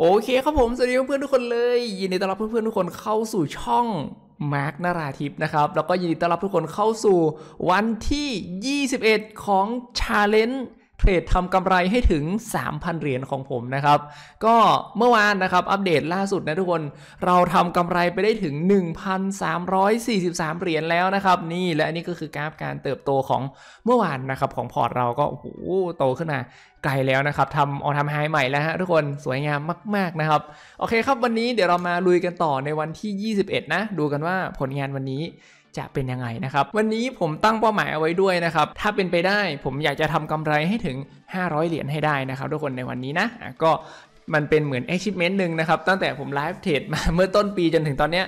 โอเคครับผมสวัสดีเพื่อนๆทุกคนเลยยินดีต้อนรับเพื่อนๆทุกคนเข้าสู่ช่องมาร์กนาราทิพนะครับแล้วก็ยินดีต้อนรับทุกคนเข้าสู่วันที่ 21 ของชาเลนจ์เทรดทำกำไรให้ถึง 3,000 เหรียญของผมนะครับก็เมื่อวานนะครับอัปเดตล่าสุดนะทุกคนเราทำกำไรไปได้ถึง 1,343 เหรียญแล้วนะครับ นี่และอันนี้ก็คือกราฟการเติบโตของเมื่อวานนะครับของพอร์ตเราก็โอ้โหโตขึ้นมาไกลแล้วนะครับทำออนทำไฮใหม่แล้วฮะทุกคนสวยงามมากๆนะครับโอเคครับวันนี้เดี๋ยวเรามาลุยกันต่อในวันที่ 21 นะ ดูกันว่าผลงานวันนี้จะเป็นยังไงนะครับวันนี้ผมตั้งเป้าหมายเอาไว้ด้วยนะครับ ถ้าเป็นไปได้ผมอยากจะทำกำไรให้ถึง 500 เหรียญให้ได้นะครับ ทุกคนในวันนี้นะก็มันเป็นเหมือน achievement หนึ่งนะครับ ตั้งแต่ผมไลฟ์เทรดมาเมื่อต้นปีจนถึงตอนเนี้ย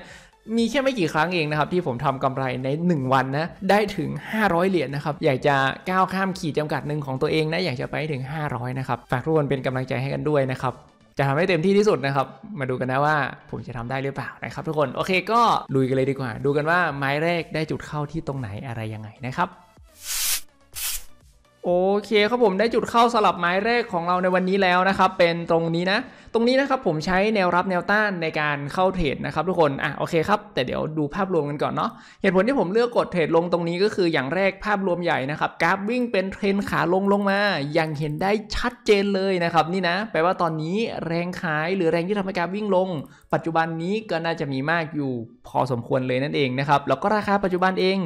มีแค่ไม่กี่ครั้งเองนะครับ ที่ผมทำกำไรใน 1 วันนะ ได้ถึง 500 เหรียญนนะครับอยากจะก้าวข้ามขีดจำกัดหนึ่งของตัวเองนะอยากจะไปถึง 500 นะครับ ฝากทุกคนเป็นกำลังใจให้กันด้วยนะครับ จะทำให้เต็มที่ที่สุดนะครับ มาดูกันนะว่าผมจะทำได้หรือเปล่านะครับ ทุกคนโอเคก็ลุยกันเลยดีกว่า ดูกันว่าไม้แรกได้จุดเข้าที่ตรงไหนอะไรยังไงนะครับ โอเคครับผมได้จุดเข้าสลับไม้แรกของเราในวันนี้แล้วนะครับเป็นตรงนี้นะตรงนี้นะครับผมใช้แนวรับแนวต้านในการเข้าเทรดนะครับทุกคนอ่ะโอเคครับแต่เดี๋ยวดูภาพรวมกันก่อนเนาะเหตุผลที่ผมเลือกกดเทรดลงตรงนี้ก็คืออย่างแรกภาพรวมใหญ่นะครับกราฟวิ่งเป็นเทรนขาลงลงมา อย่างเห็นได้ชัดเจนเลยนะครับ นี่นะ แปลว่าตอนนี้แรงขายหรือแรงที่ทำให้กราฟวิ่งลง ปัจจุบันนี้ก็น่าจะมีมากอยู่พอสมควรเลยนั่นเองนะครับแล้วก็ราคาปัจจุบันเอง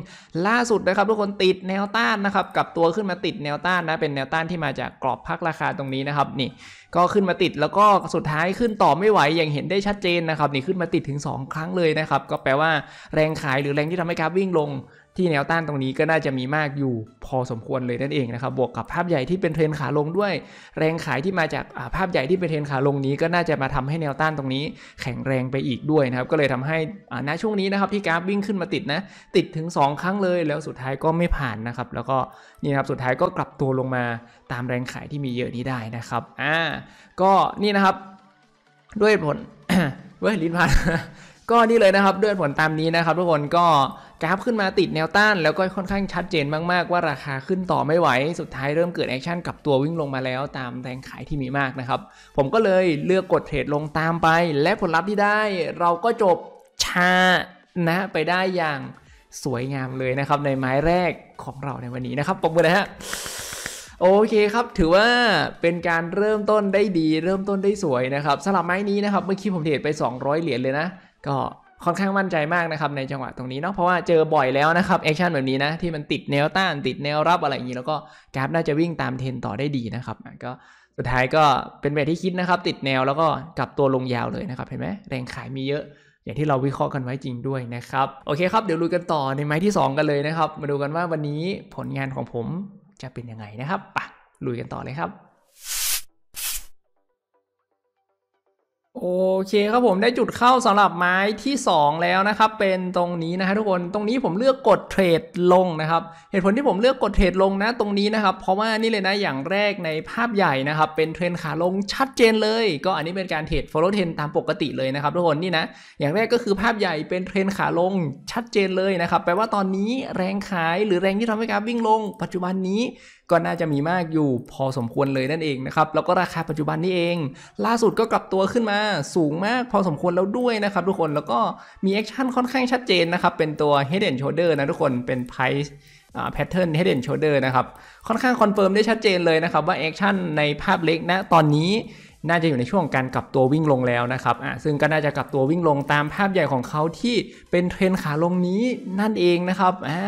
ล่าสุดนะครับทุกคนติดแนวต้านนะครับกับตัวขึ้นมาติดแนวต้านนะเป็นแนวต้านที่มาจากกรอบพักราคาตรงนี้นะครับ นี่ก็ขึ้นมาติดแล้วก็สุดท้ายขึ้นต่อไม่ไหวอย่างเห็นได้ชัดเจนนะครับ นี่ขึ้นมาติดถึง 2 ครั้งเลยนะครับ ก็แปลว่าแรงขายหรือแรงที่ทำให้กราฟวิ่งลงที่แนวต้านตรงนี้ก็น่าจะมีมากอยู่พอสมควรเลยนั่นเองนะครับ บวกกับภาพใหญ่ที่เป็นเทรนขาลงด้วยแรงขายที่มาจากาภาพใหญ่ที่เป็นเทรนขาลงนี้ก็น่าจะมาทำให้แนวต้านตรงนี้แข็งแรงไปอีกด้วยนะครับ ก็เลยทำให้ณช่วงนี้นะครับที่กราฟวิ่งขึ้นมาติดนะ ติดถึง 2 ครั้งเลยแล้วสุดท้ายก็ไม่ผ่านนะครับ แล้วก็นี่ครับสุดท้ายก็กลับตัวลงมาตามแรงขายที่มีเยอะนี้ได้นะครับอ่าก็นี่นะครับ ด้วยผลเว้ยลิ้นพันก็นี่เลยนะครับ ด้วยผลตามนี้นะครับทุกคน ก็กราฟขึ้นมาติดแนวต้าน แล้วก็ค่อนข้างชัดเจนมากๆว่าราคาขึ้นต่อไม่ไหว สุดท้ายเริ่มเกิดแอคชั่นกับตัววิ่งลงมาแล้ว ตามแรงขายที่มีมากนะครับ ผมก็เลยเลือกกดเทรดลงตามไป และผลลัพธ์ที่ได้ เราก็จบชานะไปได้อย่างสวยงามเลยนะครับ ในไม้แรกของเราในวันนี้นะครับปมกันนะฮะโอเคครับ ถือว่าเป็นการเริ่มต้นได้ดีเริ่มต้นได้สวยนะครับสำหรับไม้นี้นะครับเมื่อกี้ผมเทรดไป 200เหรียญเลยนะก็ค่อนข้างมั่นใจมากนะครับในจังหวะตรงนี้เนาะเพราะว่าเจอบ่อยแล้วนะครับแอคชั่นแบบนี้นะ ที่มันติดแนวต้านติดแนวรับอะไรอย่างนี้ แล้วก็กราฟน่าจะวิ่งตามเทรนต่อได้ดีนะครับ ก็สุดท้ายก็เป็นแบบที่คิดนะครับ ติดแนวแล้วก็กลับตัวลงยาวเลยนะครับ เห็นไหมแรงขายมีเยอะ อย่างที่เราวิเคราะห์กันไว้จริงด้วยนะครับโอเคครับเดี๋ยวลุยกันต่อในไม้ที่ 2 กันเลยนะครับ มาดูกันว่าวันนี้ผลงานของผมจะเป็นยังไงนะครับปะลุยกันต่อเลยครับโอเคครับผมได้จุดเข้าสำหรับไม้ที่ 2 แล้วนะครับเป็นตรงนี้นะฮะทุกคนตรงนี้ผมเลือกกดเทรดลงนะครับ เหตุผลที่ผมเลือกกดเทรดลงนะ ตรงนี้นะครับ เพราะว่านี่เลยนะอย่างแรกในภาพใหญ่นะครับ เป็นเทรนขาลงชัดเจนเลยก็อันนี้เป็นการเทรด follow trend ตามปกติเลยนะครับทุกคนนี่นะอย่างแรกก็คือภาพใหญ่เป็นเทรนขาลงชัดเจนเลยนะครับแปลว่าตอนนี้แรงขายหรือแรงที่ทำให้การวิ่งลงปัจจุบันนี้ก็น่าจะมีมากอยู่พอสมควรเลยนั่นเองนะครับ แล้วก็ราคาปัจจุบันนี่เอง ล่าสุดก็กลับตัวขึ้นมาสูงมากพอสมควรแล้วด้วยนะครับทุกคน แล้วก็มีแอคชั่นค่อนข้างชัดเจนนะครับ เป็นตัว head and shoulder นะทุกคนเป็น price แพทเทิร์น head and shoulder นะครับ ค่อนข้างคอนเฟิร์มได้ชัดเจนเลยนะครับ ว่าแอคชั่นในภาพเล็กนะตอนนี้น่าจะอยู่ในช่วงการกลับตัววิ่งลงแล้วนะครับ อ่ะ ซึ่งก็น่าจะกลับตัววิ่งลงตามภาพใหญ่ของเขาที่เป็นเทรนขาลงนี้นั่นเองนะครับ อ่า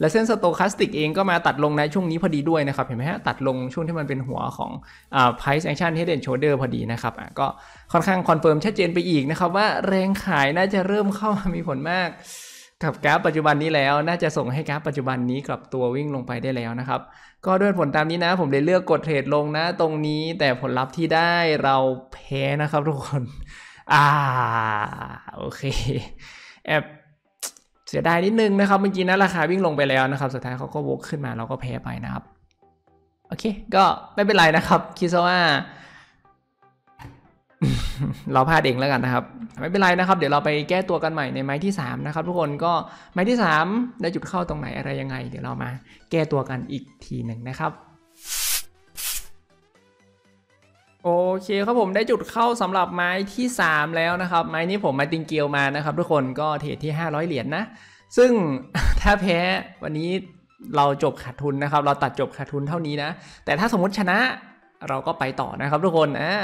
และเส้นสโตคาสติกเองก็มาตัดลงในช่วงนี้พอดีด้วยนะครับ เห็นไหมฮะ ตัดลงช่วงที่มันเป็นหัวของ อ่า price action น e a ดเด d s h o เดอร์พอดีนะครับ อ่ะ ก็ค่อนข้างคอนเฟิร์มชัดเจนไปอีกนะครับว่าแรงขายน่าจะเริ่มเข้ามามีผลมาก กับกราฟปัจจุบันนี้แล้ว น่าจะส่งให้กราฟปัจจุบันนี้กลับตัววิ่งลงไปได้แล้วนะครับก็ด้วยผลตามนี้นะ ผมเลยเลือกกดเทรดลงนะ ตรงนี้แต่ผลลัพธ์ที่ได้เราแพ้นะครับทุกคนอ่าโอเค แอบเสียดายนิดนึงนะครับเมื่อกี้นะราคาวิ่งลงไปแล้วนะครับ สุดท้ายเขาก็วกขึ้นมาเราก็แพ้ไปนะครับโอเค ก็ไม่เป็นไรนะครับคิดซะว่าเราพลาดเองแล้วกันนะครับ ไม่เป็นไรนะครับ เดี๋ยวเราไปแก้ตัวกันใหม่ในไม้ที่3นะครับทุกคนก็ไม้ที่ 3 ได้จุดเข้าตรงไหนอะไรยังไง เดี๋ยวเรามาแก้ตัวกันอีกทีหนึ่งนะครับโอเคครับผมได้จุดเข้าสำหรับไม้ที่ 3 แล้วนะครับ ไม้นี้ผมมาติงเกียวมานะครับ ทุกคนก็เทรดที่500เหรียญนะซึ่งถ้าแพ้วันนี้เราจบขาดทุนนะครับ เราตัดจบขาดทุนเท่านี้นะแต่ถ้าสมมติชนะเราก็ไปต่อนะครับ ทุกคน อ่า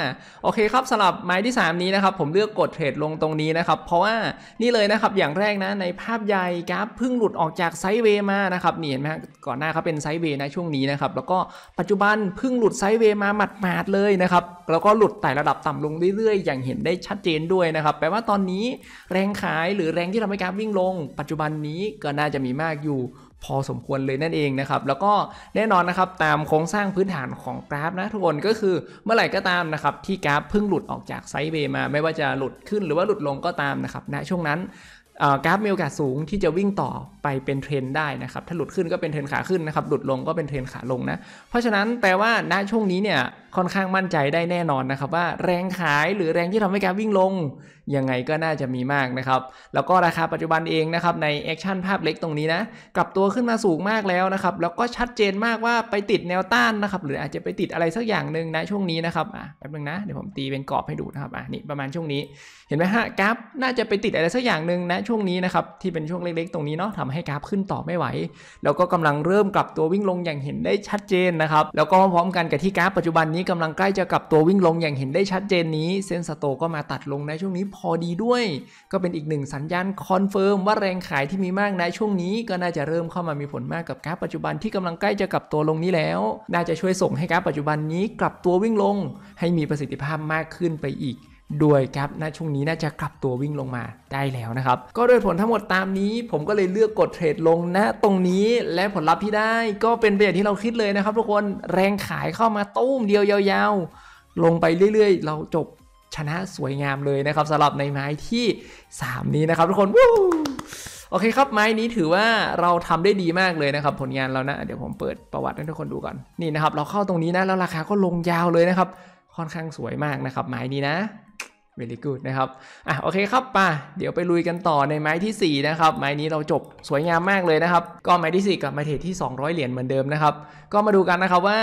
โอเคครับสำหรับไม้ที่ 3 นี้นะครับ ผมเลือกกดเทรดลงตรงนี้นะครับ เพราะว่านี่เลยนะครับ อย่างแรกนะ ในภาพใหญ่กราฟเพิ่งหลุดออกจากไซด์เวย์มา นะครับ นี่เห็นไหมก่อนหน้าเขาเป็นไซด์เวย์นะช่วงนี้นะครับ แล้วก็ปัจจุบันเพิ่งหลุดไซด์เวย์มาหมาดๆเลยนะครับ แล้วก็หลุดไต่ระดับต่ำลงเรื่อยๆ อย่างเห็นได้ชัดเจนด้วยนะครับ แปลว่าตอนนี้แรงขายหรือแรงที่ทำให้กราฟวิ่งลง ปัจจุบันนี้ก็น่าจะมีมากอยู่พอสมควรเลยนั่นเองนะครับแล้วก็แน่นอนนะครับตามโครงสร้างพื้นฐานของกราฟนะทุกคนก็คือเมื่อไหร่ก็ตามนะครับที่กราฟเพิ่งหลุดออกจากไซด์เบย์มาไม่ว่าจะหลุดขึ้นหรือว่าหลุดลงก็ตามนะครับณนะช่วงนั้นกราฟมีโอกาสสูงที่จะวิ่งต่อไปเป็นเทรนได้นะครับ ถ้าหลุดขึ้นก็เป็นเทรนขาขึ้นนะครับ หลุดลงก็เป็นเทรนขาลงนะ เพราะฉะนั้นแปลว่าณช่วงนี้เนี่ยค่อนข้างมั่นใจได้แน่นอนนะครับว่าแรงขายหรือแรงที่ทำให้การวิ่งลง ยังไงก็น่าจะมีมากนะครับ แล้วก็ราคาปัจจุบันเองนะครับในแอคชั่นภาพเล็กตรงนี้นะกลับตัวขึ้นมาสูงมากแล้วนะครับแล้วก็ชัดเจนมากว่าไปติดแนวต้านนะครับหรืออาจจะไปติดอะไรสักอย่างหนึ่งนะช่วงนี้นะครับอ่ะแป๊บนึงนะเดี๋ยวผมตีเป็นกรอบให้ดูนะครับอ่ะนี่ประมาณช่วงนี้ เห็นไหมฮะกราฟน่าจะไปติดอะไรสักอย่างหนึ่งนะช่วงนี้นะครับที่เป็นช่วงเล็กๆ ตรงนี้เนาะทำให้กราฟขึ้นต่อไม่ไหว แล้วก็กำลังเริ่มกลับตัววิ่งลงอย่างเห็นได้ชัดเจนนะครับแล้วก็พร้อมกันกับที่กราฟปัจจุบันนี้กำลังใกล้จะกลับตัววิ่งลงอย่างเห็นได้ชัดเจนนี้เซ็นสโตก็มาตัดลงในช่วงนี้ พอดีด้วยก็เป็นอีกหนึ่งสัญญาณคอนเฟิร์มว่าแรงขายที่มีมากในช่วงนี้ ก็น่าจะเริ่มเข้ามามีผลมากกับกราฟปัจจุบันที่กำลังใกล้จะกลับตัวลงนี้แล้ว น่าจะช่วยส่งให้กราฟปัจจุบันนี้กลับตัววิ่งลง ให้มีประสิทธิภาพมากขึ้นไปอีกด้วยครับณช่วงนี้น่าจะกลับตัววิ่งลงมาได้แล้วนะครับ ก็โดยผลทั้งหมดตามนี้ ผมก็เลยเลือกกดเทรดลงณตรงนี้ และผลลัพธ์ที่ได้ก็เป็นไปอย่างที่เราคิดเลยนะครับ ทุกคน แรงขายเข้ามาตุ้มเดียวยาวๆ ลงไปเรื่อยๆ เราจบชนะสวยงามเลยนะครับสำหรับในไม้ที่ 3 นี้นะครับ ทุกคนวู้โอเคครับไม้นี้ถือว่าเราทำได้ดีมากเลยนะครับผลงานเรานะเดี๋ยวผมเปิดประวัติให้ทุกคนดูก่อนนี่นะครับเราเข้าตรงนี้นะแล้วราคาก็ลงยาวเลยนะครับ ค่อนข้างสวยมากนะครับ ไม้นี้นะเวลิกูดนะครับอ่ะโอเคครับป่ะเดี๋ยวไปลุยกันต่อในไม้ที่4นะครับไม้นี้เราจบสวยงามมากเลยนะครับ ก็ไม้ที่ 4 กับไม้เทรดที่ 200 เหรียญเหมือนเดิมนะครับก็มาดูกันนะครับว่า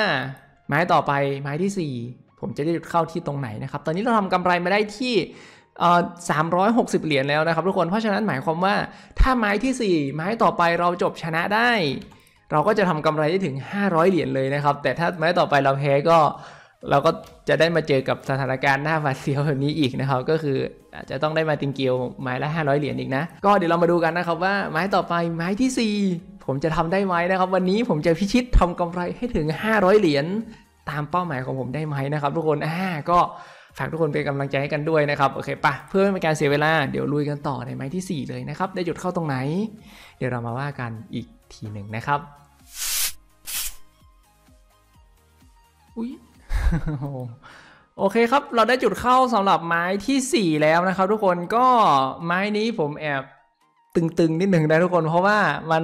ไม้ต่อไปไม้ที่ 4 ผมจะไดุ้ดเข้าที่ตรงไหนนะครับตอนนี้เราทำกำไรมาได้ที่สามร้อยหกสิบเหรียญแล้วนะครับทุกคนเพราะฉะนั้นหมายความว่า ถ้าไม้ที่ 4 ไม้ต่อไปเราจบชนะได้ เราก็จะทำกำไรได้ถึง 500 เหรียญเลยนะครับ แต่ถ้าไม้ต่อไปเราแพ้ก็เราก็จะได้มาเจอกับสถานการณ์หน้าหวาดเสียวแบบนี้อีกนะครับก็คืออาจจะต้องได้มาติงเกียวไม้ละ 500 เหรียญอีกนะก็เดี๋ยวเรามาดูกันนะครับว่าไม้ต่อไปไม้ที่ 4 ผมจะทำได้ไหมนะครับ วันนี้ผมจะพิชิตทำกำไรให้ถึง 500เหรียญตามเป้าหมายของผมได้ไหมนะครับ ทุกคนอ่าก็ฝากทุกคนเป็นกำลังใจให้กันด้วยนะครับโอเคปะ เพื่อไม่เป็นการเสียเวลาเดี๋ยวลุยกันต่อในไม้ที่ 4 เลยนะครับได้หยุดเข้าตรงไหนเดี๋ยวเรามาว่ากันอีกทีหนึ่งนะครับอุ้ยโอเคครับเราได้จุดเข้าสำหรับไม้ที่ 4 แล้วนะครับทุกคนก็ไม้นี้ผมแอบตึงๆนิดหนึ่งนะทุกคนเพราะว่ามัน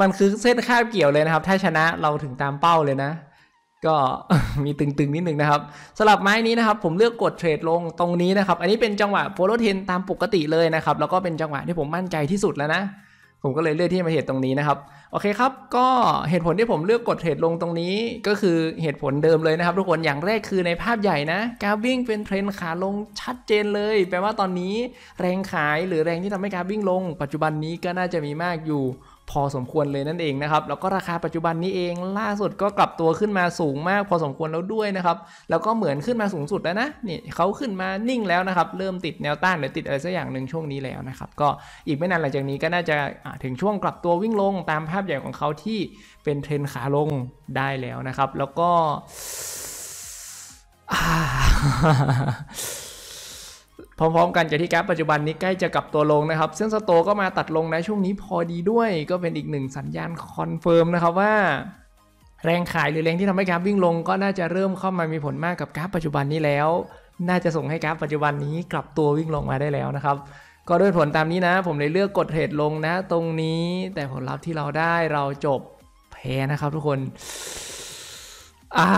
มันคือเส้นคาบเกี่ยวเลยนะครับถ้าชนะเราถึงตามเป้าเลยนะ ก็มีตึงๆนิดหนึ่งนะครับสำหรับไม้นี้นะครับผมเลือกกดเทรดลงตรงนี้นะครับอันนี้เป็นจังหวะโฟลเทนตามปกติเลยนะครับแล้วก็เป็นจังหวะที่ผมมั่นใจที่สุดแล้วนะผมก็เลยเลือกที่จะมาเทรดตรงนี้นะครับ โอเคครับ ก็เหตุผลที่ผมเลือกกดเทรดลงตรงนี้ ก็คือเหตุผลเดิมเลยนะครับทุกคน อย่างแรกคือในภาพใหญ่นะกราฟวิ่งเป็นเทรนขาลงชัดเจนเลย แปลว่าตอนนี้แรงขายหรือแรงที่ทำให้กราฟวิ่งลง ปัจจุบันนี้ก็น่าจะมีมากอยู่พอสมควรเลยนั่นเองนะครับ แล้วก็ราคาปัจจุบันนี้เองล่าสุดก็กลับตัวขึ้นมาสูงมากพอสมควรแล้วด้วยนะครับ แล้วก็เหมือนขึ้นมาสูงสุดแล้วนะนี่เขาขึ้นมานิ่งแล้วนะครับ เริ่มติดแนวต้านหรือติดอะไรสักอย่างหนึ่งช่วงนี้แล้วนะครับ ก็อีกไม่นานหลังจากนี้ก็น่าจะถึงช่วงกลับตัววิ่งลงตามภาพใหญ่ของเขาที่เป็นเทรนขาลงได้แล้วนะครับ แล้วก็พร้อมๆกันจากที่แก๊ปปัจจุบันนี้ ใกล้จะกลับตัวลงนะครับซึ่งสโตก็มาตัดลงในช่วงนี้พอดีด้วยก็เป็นอีกหนึ่งสัญญาณคอนเฟิร์มนะครับว่า แรงขายหรือแรงที่ทำให้กราวิ่งลง ก็น่าจะเริ่มเข้ามามีผลมากกับกราปัจจุบันนี้แล้ว น่าจะส่งให้กราปัจจุบันนี้กลับตัววิ่งลงมาได้แล้วนะครับ ก็ด้วยผลตามนี้นะ ผมเลยเลือกกดเทรดลงนะ ตรงนี้ แต่ผลลัพธ์ที่เราได้เราจบแพ้นะครับ ทุกคน อ่า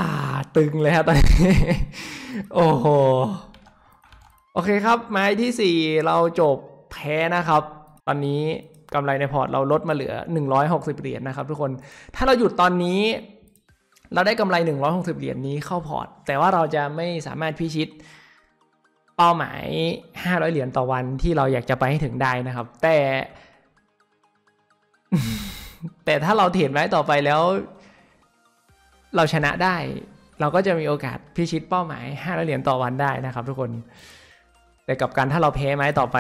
ตึงเลยครับตอนนี้โอ้โหโอเคครับไม้ที่ 4 เราจบแพ้นะครับ ตอนนี้กำไรในพอร์ตเราลดมาเหลือ 160เหรียญนนะครับทุกคนถ้าเราหยุดตอนนี้ เราได้กำไร160เหรียญนนี้เข้าพอร์ตแต่ว่าเราจะไม่สามารถพิชิตเป้าหมาย 500 เหรียญต่อวันที่เราอยากจะไปให้ถึงได้นะครับ แต่ แต่ถ้าเราเทรดไว้ต่อไปแล้ว เราชนะได้ เราก็จะมีโอกาสพิชิตเป้าหมาย500เหรียญต่อวันได้นะครับทุกคนแต่กับการถ้าเราแพ้ไหมต่อไป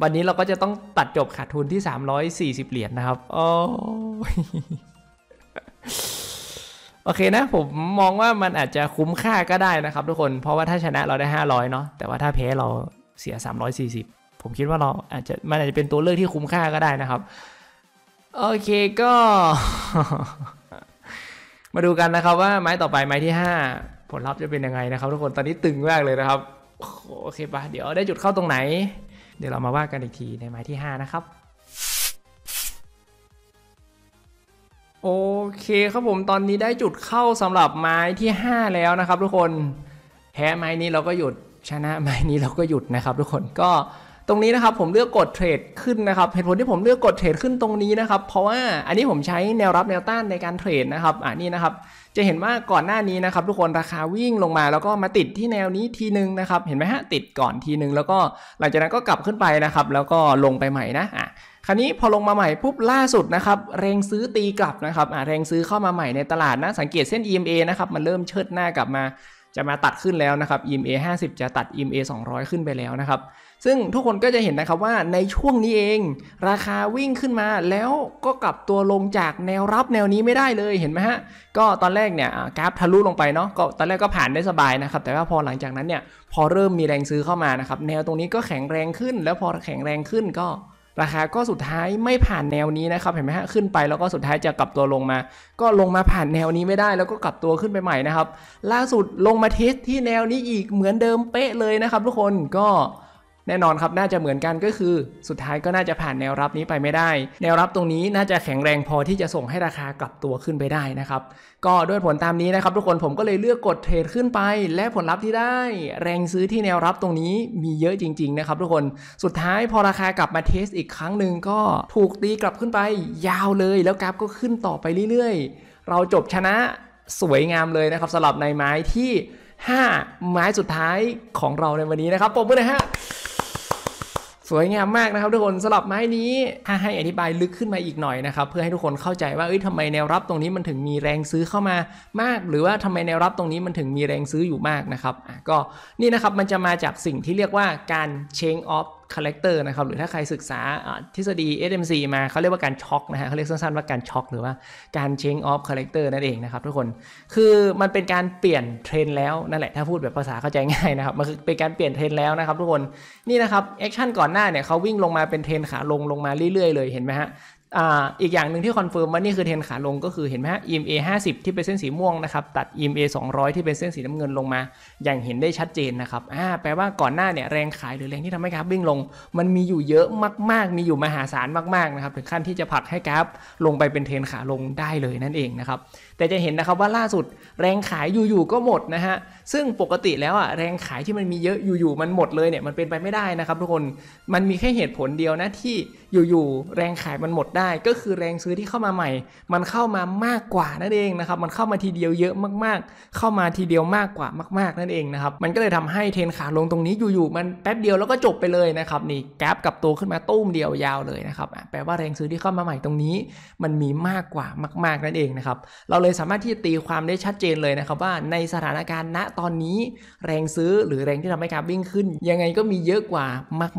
วันนี้เราก็จะต้องตัดจบขาดทุนที่ 340 เหรียญนนะครับ โอ้โอเคนะผมมองว่ามันอาจจะคุ้มค่าก็ได้นะครับทุกคนเพราะว่าถ้าชนะเราได้ 500เนาะแต่ว่าถ้าแพ้เราเสีย 340 ผมคิดว่าเราอาจจะมันอาจจะเป็นตัวเลือกที่คุ้มค่าก็ได้นะครับโอเคก็ มาดูกันนะครับว่าไม้ต่อไป ไม้ที่ 5 ผลลัพธ์จะเป็นยังไงนะครับ ทุกคนตอนนี้ตึงมากเลยนะครับโอเคปะเดี๋ยวได้จุดเข้าตรงไหน เดี๋ยวเรามาว่ากันอีกทีในไม้ที่ 5 นะครับ โอเคครับผมตอนนี้ได้จุดเข้าสำหรับไม้ที่ 5 แล้วนะครับทุกคนแพ้ไม้นี้เราก็หยุดชนะไม้นี้เราก็หยุดนะครับทุกคนก็ตรงนี้นะครับผมเลือกกดเทรดขึ้นนะครับเหตุผลที่ผมเลือกกดเทรดขึ้นตรงนี้นะครับ เพราะว่าอันนี้ผมใช้แนวรับแนวต้านในการเทรดนะครับอ่านี่นะครับจะเห็นว่าก่อนหน้านี้นะครับ ทุกคนราคาวิ่งลงมาแล้วก็มาติดที่แนวนี้ทีนึงนะครับเห็นไหมฮะติดก่อนทีนึงแล้วก็หลังจากนั้นก็กลับขึ้นไปนะครับแล้วก็ลงไปใหม่นะอ่ะ คราวนี้พอลงมาใหม่ปุ๊บล่าสุดนะครับแรงซื้อตีกลับนะครับอ่ะแรงซื้อเข้ามาใหม่ในตลาดนะสังเกตเส้น EMA นะครับมันเริ่มเชิดหน้ากลับมาจะมาตัดขึ้นแล้วนะครับ EMA 50 จะตัด EMA 200 ขึ้นไปแล้วนะครับ ซึ่งทุกคนก็จะเห็นนะครับว่าในช่วงนี้เอง ราคาวิ่งขึ้นมาแล้วก็กลับตัวลงจากแนวรับแนวนี้ไม่ได้เลยเห็นไหมฮะ ก็ตอนแรกเนี่ยกราฟทะลุลงไปเนาะก็ตอนแรกก็ผ่านได้สบายนะครับ แต่ว่าพอหลังจากนั้นเนี่ยพอเริ่มมีแรงซื้อเข้ามานะครับ แนวตรงนี้ก็แข็งแรงขึ้น แล้วพอแข็งแรงขึ้นก็ราคาก็สุดท้ายไม่ผ่านแนวนี้นะครับ เห็นไหมฮะขึ้นไปแล้วก็สุดท้ายจะกลับตัวลงมา ก็ลงมาผ่านแนวนี้ไม่ได้แล้วก็กลับตัวขึ้นไปใหม่นะครับล่าสุดลงมาเทสที่แนวนี้อีกเหมือนเดิมเป๊ะเลยนะครับ ทุกคนก็แน่นอนครับ น่าจะเหมือนกันก็คือ สุดท้ายก็น่าจะผ่านแนวรับนี้ไปไม่ได้ แนวรับตรงนี้น่าจะแข็งแรงพอที่จะส่งให้ราคากลับตัวขึ้นไปได้นะครับ ก็ด้วยผลตามนี้นะครับ ทุกคน ผมก็เลยเลือกกดเทรดขึ้นไป และผลลัพธ์ที่ได้ แรงซื้อที่แนวรับตรงนี้มีเยอะจริง ๆ นะครับทุกคน สุดท้ายพอราคากลับมาเทสอีกครั้งหนึ่งก็ถูกตีกลับขึ้นไป ยาวเลย แล้วกราฟก็ขึ้นต่อไปเรื่อยๆ เราจบชนะสวยงามเลยนะครับสลับในไม้ที่ 5 ไม้สุดท้ายของเราในวันนี้นะครับปมมือน่อยฮะวยงามมากนะครับทุกคนสลับไม้นี้ถ้าให้อธิบายลึกขึ้นมาอีกหน่อยนะครับเพื่อให้ทุกคนเข้าใจว่าเอ้ยทำไมแนวรับตรงนี้มันถึงมีแรงซื้อเข้ามามาก หรือว่าทำไมแนวรับตรงนี้มันถึงมีแรงซื้ออยู่มากนะครับก็นี่นะครับมันจะมาจากสิ่งที่เรียกว่าการเชงออฟคาแรคเตอร์นะครับ หรือถ้าใครศึกษาทฤษฎี SMC มาเขาเรียกว่าการช็อกนะฮะเขาเรียกสั้นๆว่าการช็อกหรือว่าการเชงออฟคาแรคเตอร์นั่นเองนะครับทุกคน คือมันเป็นการเปลี่ยนเทรนแล้วนั่นแหละ ถ้าพูดแบบภาษาเข้าใจง่ายนะครับ มันคือเป็นการเปลี่ยนเทรนแล้วนะครับ ทุกคน นี่นะครับแอคชั่นก่อนหน้าเนี่ยเขาวิ่งลงมาเป็นเทรนขาลงลงมาเรื่อยๆ เลย เห็นไหมฮะอีกอย่างหนึ่งที่คอนเฟิร์มว่านี่คือเทนขาลง ก็คือเห็นไหมฮะ EMA 50 ที่เป็นเส้นสีม่วงนะครับ ตัด EMA 200 ที่เป็นเส้นสีน้ำเงินลงมา อย่างเห็นได้ชัดเจนนะครับอ่าแปลว่าก่อนหน้าเนี่ยแรงขายหรือแรงที่ทำให้กราฟวิ่งลง มันมีอยู่เยอะมากๆ มีอยู่มหาศาลมากๆ นะครับถึงขั้นที่จะผลักให้กราฟลงไปเป็นเทนขาลงได้เลยนั่นเองนะครับ แต่จะเห็นนะครับว่าล่าสุดแรงขายอยู่ๆ ก็หมดนะฮะ ซึ่งปกติแล้วอ่ะแรงขายที่มันมีเยอะอยู่ๆ มันหมดเลยเนี่ย มันเป็นไปไม่ได้นะครับทุกคน มันมีแค่เหตุผลเดียวนะที่อยู่ๆแรงขายมันหมดไได้ก็คือแรงซื้อที่เข้ามาใหม่ มันเข้ามามากกว่านั่นเองนะครับ มันเข้ามาทีเดียวเยอะมากๆ เข้ามาทีเดียวมากกว่ามาก ๆ นั่นเองนะครับ มันก็เลยทำให้เทนขาลงตรงนี้อยู่ๆ มันแป๊บเดียวแล้วก็จบไปเลยนะครับ นี่แกลบกับตัวขึ้นมาตุ้มเดียวยาวเลยนะครับ แปลว่าแรงซื้อที่เข้ามาใหม่ตรงนี้ มันมีมากกว่ามาก ๆ นั่นเองนะครับ เราเลยสามารถที่จะตีความได้ชัดเจนเลยนะครับว่าในสถานการณ์ณตอนนี้ แรงซื้อหรือแรงที่ทำให้กราฟวิ่งขึ้น ยังไงก็มีเยอะกว่า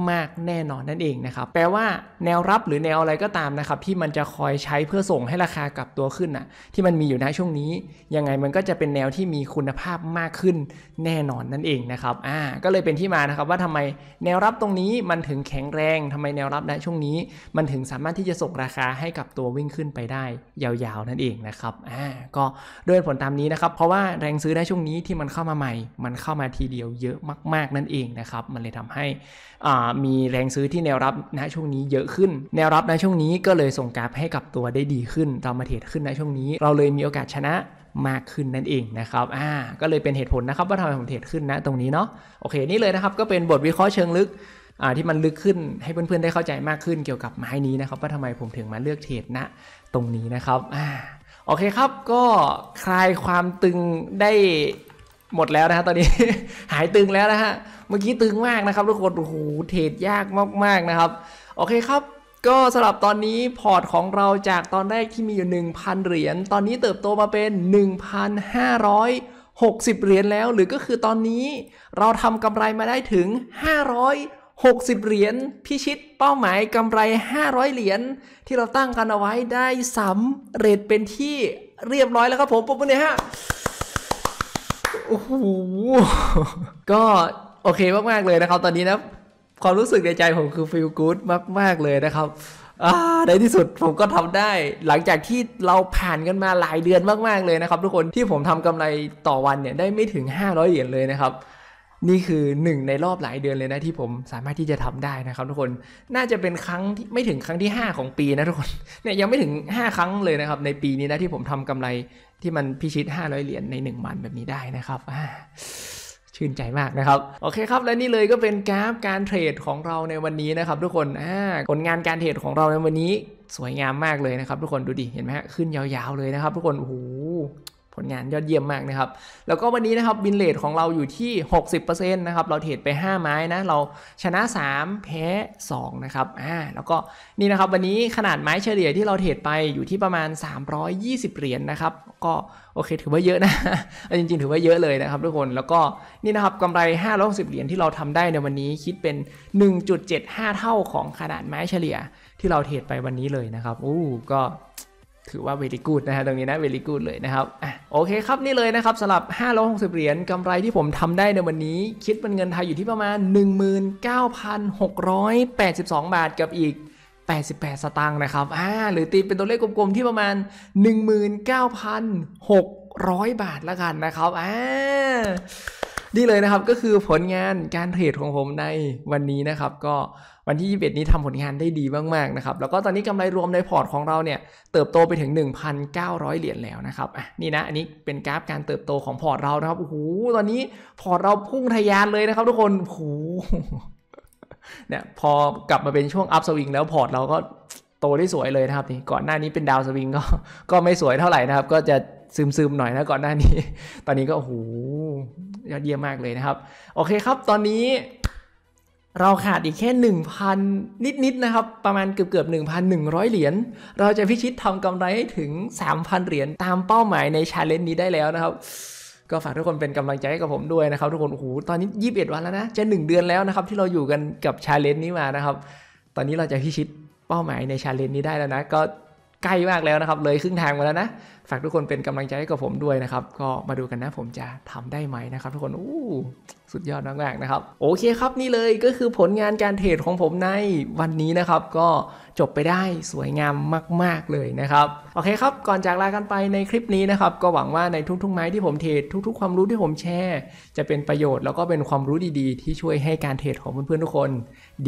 มากๆ แน่นอนนั่นเองนะครับ แปลว่าแนวรับหรือแนวอะไรก็ตามนะครับับที่มันจะคอยใช้เพื่อส่งให้ราคากลับตัวขึ้นน่ะที่มันมีอยู่ในช่วงนี้ ยังไงมันก็จะเป็นแนวที่มีคุณภาพมากขึ้นแน่นอนนั่นเองนะครับอ่าก็เลยเป็นที่มานะครับว่าทำไมแนวรับตรงนี้มันถึงแข็งแรงทำไมแนวรับในช่วงนี้ มันถึงสามารถที่จะส่งราคาให้กับตัววิ่งขึ้นไปได้ยาวๆนั่นเองนะครับอ่าก็ด้วยผลตามนี้นะครับ เพราะว่าแรงซื้อในช่วงนี้ที่มันเข้ามาใหม่ มันเข้ามาทีเดียวเยอะมากๆนั่นเองนะครับมันเลยทำให้อ่ามีแรงซื้อที่แนวรับนช่วงนี้เยอะขึ้น แนวรับในช่วงนี้ก็เลยเลยส่งกราฟให้กับตัวได้ดีขึ้นเรามาเทรดขึ้นในช่วงนี้ เราเลยมีโอกาสชนะมากขึ้นนั่นเองนะครับ อ่า ก็เลยเป็นเหตุผลนะครับว่าทำไมผมเทรดขึ้นนะตรงนี้เนาะ โอเค นี่เลยนะครับ ก็เป็นบทวิเคราะห์เชิงลึก อ่า ที่มันลึกขึ้นให้เพื่อนๆ ได้เข้าใจมากขึ้นเกี่ยวกับไม้นี้นะครับว่าทำไมผมถึงมาเลือกเทรดณตรงนี้นะครับ อ่า โอเคครับ ก็คลายความตึงได้หมดแล้วนะฮะตอนนี้ หายตึงแล้วนะฮะ เมื่อกี้ตึงมากนะครับทุกคนโอ้โหเทรดยากมากๆนะครับ โอเคครับก็สำหรับตอนนี้พอร์ตของเราจากตอนแรกที่มีอยู่ 1,000 เหรียญ ตอนนี้เติบโตมาเป็น 1,560 เหรียญแล้ว หรือก็คือตอนนี้เราทำกำไรมาได้ถึง 560 เหรียญ พิชิตเป้าหมายกำไร 500 เหรียญที่เราตั้งกันเอาไว้ได้สำเร็จเป็นที่เรียบร้อยแล้วครับผมปุ๊บเนี่ยฮะ โอ้โห ก็โอเคมากๆเลยนะครับตอนนี้นะความรู้สึกในใจผมคือฟีลกู๊ดมากๆ เลยนะครับในที่สุดผมก็ทำได้ หลังจากที่เราผ่านกันมาหลายเดือนมากๆ เลยนะครับ ทุกคน ที่ผมทำกำไรต่อวันเนี่ยได้ไม่ถึง 500เหรียญเลยนะครับ นี่คือหนึ่งในรอบหลายเดือนเลยนะที่ผมสามารถที่จะทำได้นะครับ ทุกคน น่าจะเป็นครั้งที่ไม่ถึงครั้งที่ 5 ของปีนะทุกคน เนี่ยยังไม่ถึง 5 ครั้งเลยนะครับ ในปีนี้นะที่ผมทำกำไรที่มันพิชิต 500เหรียญใน1วันแบบนี้ได้นะครับชื่นใจมากนะครับโอเคครับและนี่เลยก็เป็นกราฟการเทรดของเราในวันนี้นะครับทุกคนผลงานการเทรดของเราในวันนี้สวยงามมากเลยนะครับ ทุกคนดูดิเห็นไหมฮะขึ้นยาวๆเลยนะครับทุกคนโอ้โหผลงานยอดเยี่ยมมากนะครับ แล้วก็วันนี้นะครับบินเลทของเราอยู่ที่ 60%นะครับ เราเทรดไป 5ไม้นะเราชนะ3แพ้2นะครับอ่าแล้วก็นี่นะครับวันนี้ขนาดไม้เฉลี่ยที่เราเทรดไปอยู่ที่ประมาณ 320เหรียญนนะครับ ก็โอเคถือว่าเยอะนะจริงๆ ถือว่าเยอะเลยนะครับทุกคนแล้วก็นี่นะครับกำไร 560เหรียญที่เราทำได้ในวันนี้ คิดเป็น 1.75 เท่าของขนาดไม้เฉลี่ย ที่เราเทรดไปวันนี้เลยนะครับอู้ก็ถือว่าเวลิกูดนะฮะตรงนี้นะเวลิกูดเลยนะครับโอเคครับนี่เลยนะครับสำหรับ560เหรียญกำไรที่ผมทำได้ในวันนี้ คิดเป็นเงินไทยอยู่ที่ประมาณ 19,682 บาทกับอีก 88 สตางค์นะครับอ่าหรือตีเป็นตัวเลขกลมๆที่ประมาณ 19,600 บาทละกันนะครับอ่านี่เลยนะครับก็คือผลงานการเทรดของผมในวันนี้นะครับก็วันที่21นี้ทำผลงานได้ดีมากๆนะครับ แล้วก็ตอนนี้กำไรรวมในพอร์ตของเราเนี่ย เติบโตไปถึง 1,900เหรียญแล้วนะครับ อ่ะนี่นะอันนี้เป็นกราฟการเติบโตของพอร์ตเรานะครับ โอ้โห ตอนนี้พอร์ตเราพุ่งทะยานเลยนะครับทุกคน โอ้โห เนี่ย พอกลับมาเป็นช่วงอัพสวิงแล้วพอร์ตเราก็โตได้สวยเลยนะครับนี่ก่อนหน้านี้เป็นดาวสวิงก็ ก็ไม่สวยเท่าไหร่นะครับ ก็จะซึมๆหน่อยนะก่อนหน้านี้ ตอนนี้ก็โอ้โหยอดเยี่ยมมากเลยนะครับ โอเคครับตอนนี้เราขาดอีกแค่ 1,000 นิดๆนนะครับ ประมาณเกือบเกือบ1,100 เหรียญเราจะพิชิตทำกำไรให้ถึง 3,000 เหรียญตามเป้าหมายในชาเลนจ์นี้ได้แล้วนะครับ ก็ฝากทุกคนเป็นกำลังใจให้กับผมด้วยนะครับ ทุกคนโอ้โหตอนนี้21 วันแล้วนะจะ1เดือนแล้วนะครับที่เราอยู่กันกับชาเลนจ์นี้มานะครับ ตอนนี้เราจะพิชิตเป้าหมายในชาเลนจ์นี้ได้แล้วนะ ก็ใกล้มากแล้วนะครับ เลยครึ่งทางมาแล้วนะฝากทุกคนเป็นกำลังใจให้กับผมด้วยนะครับ ก็มาดูกันนะ ผมจะทำได้ไหมนะครับ ทุกคนอู้สุดยอดมากๆนะครับ โอเคครับนี่เลยก็คือผลงานการเทรดของผมในวันนี้นะครับก็จบไปได้สวยงามมากๆเลยนะครับโอเคครับ ก่อนจากลากันไปในคลิปนี้นะครับ ก็หวังว่าในทุกๆ ไม้ที่ผมเทรดทุกๆ ความรู้ที่ผมแชร์ จะเป็นประโยชน์แล้วก็เป็นความรู้ดีๆ ที่ช่วยให้การเทรดของเพื่อนๆทุกคน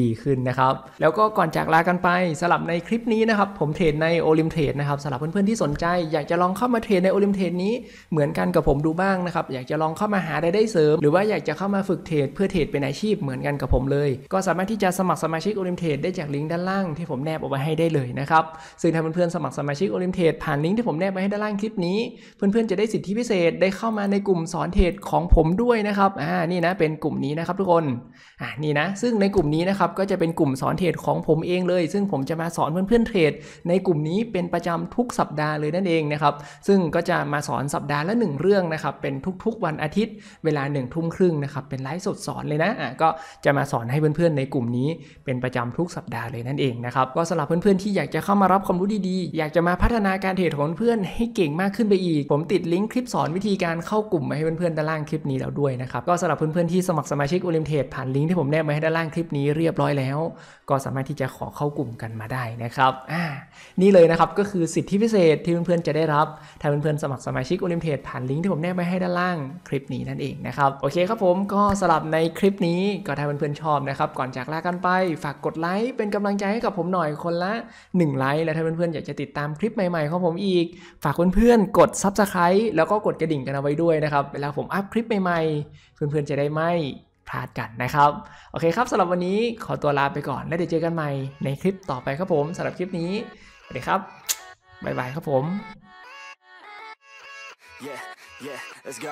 ดีขึ้นนะครับ แล้วก็ก่อนจากลากันไปสลับในคลิปนี้นะครับผมเทรดในโอลิมเทรดนะครับสำหรับเพื่อนๆที่สนใจอยากจะลองเข้ามาเทรดในโอลิมเทรดนี้เหมือนกันกับผมดูบ้างนะครับอยากจะลองเข้ามาหาได้ได้เสริม หรือว่าอยากจะเข้ามาฝึกเทรดเพื่อเทรดเป็นอาชีพเหมือนกันกับผมเลย ก็สามารถที่จะสมัครสมาชิกโอลิมเทรดได้จากลิงก์ด้านล่าง ที่ผมแนบเอาไว้ให้ได้เลยนะครับซึ่งถ้าเพื่อนๆสมัครสมาชิกโอลิมเท t ผ่านลิงก์ที่ผมแนบไว้ให้ด้านล่างคลิปนี้ เพื่อนๆจะได้สิทธิพิเศษได้เข้ามาในกลุ่มสอนเทรดของผมด้วยนะครับ อ่า นี่นะ เป็นกลุ่มนี้นะครับทุกคน อ่านี่นะ ซึ่งในกลุ่มนี้นะครับ ก็จะเป็นกลุ่มสอนเทรดของผมเองเลย ซึ่งผมจะมาสอนเพื่อนๆเทรดในกลุ่มนี้เป็นประจำทุกสัปดาห์เลยนั่นเองนะครับ ซึ่งก็จะมาสอนสัปดาห์ละ1เรื่องนะครับ เป็นทุก ๆวันอาทิตย์ เวลา1นึ่ทุ่มครึ่งนะครับ เป็นไลฟ์สดสอนเลยนะอ่าก็จะมาสอนให้เพื่อนๆ ในกลุ่มนี้ เป็นประจำทุกสัปดาห์เลยนั่นเองนะครับก็สำหรับเพื่อนๆที่อยากจะเข้ามารับความรู้ดีๆ อยากจะมาพัฒนาการเทรดของเพื่อนให้เก่งมากขึ้นไปอีก ผมติดลิงก์คลิปสอนวิธีการเข้ากลุ่มมาให้เพื่อนๆด้านล่างคลิปนี้แล้วด้วยนะครับ ก็สำหรับเพื่อนๆที่สมัครสมาชิกโอลิมเทดผ่านลิงก์ที่ผมแนบมาให้ด้านล่างคลิปนี้เรียบร้อยแล้ว ก็สามารถที่จะขอเข้ากลุ่มกันมาได้นะครับ อ่า นี่เลยนะครับ ก็คือสิทธิพิเศษที่เพื่อนๆจะได้รับถ้าเพื่อนๆสมัครสมาชิกโอลิมเทดผ่านลิงก์ที่ผมแนบมาให้ด้านล่างคลิปนี้นั่นเองนะครับ โอเคครับผม ก็สำหรับในคลิปนี้ก็ถ้าเพื่อนๆชอบนะครับก่อนจากลากันไปฝากกดไลค์เป็นกำลังใจให้กับผมหน่อยคนละ1ไลค์และถ้าเพื่อนๆ อยากจะติดตามคลิปใหม่ๆของผมอีก ฝากเพื่อนๆกด Subscribe แล้วก็กดกระดิ่งกันเอาไว้ด้วยนะครับ เวลาผมอัพคลิปใหม่ๆ เพื่อนๆจะได้ไม่พลาดกันนะครับโอเคครับสำหรับวันนี้ขอตัวลาไปก่อนแล้วเดี๋ยวเจอกันใหม่ในคลิปต่อไปครับผมสำหรับคลิปนี้สวัสดีครับ บ๊ายบายครับผม Yeah, yeah, let's go.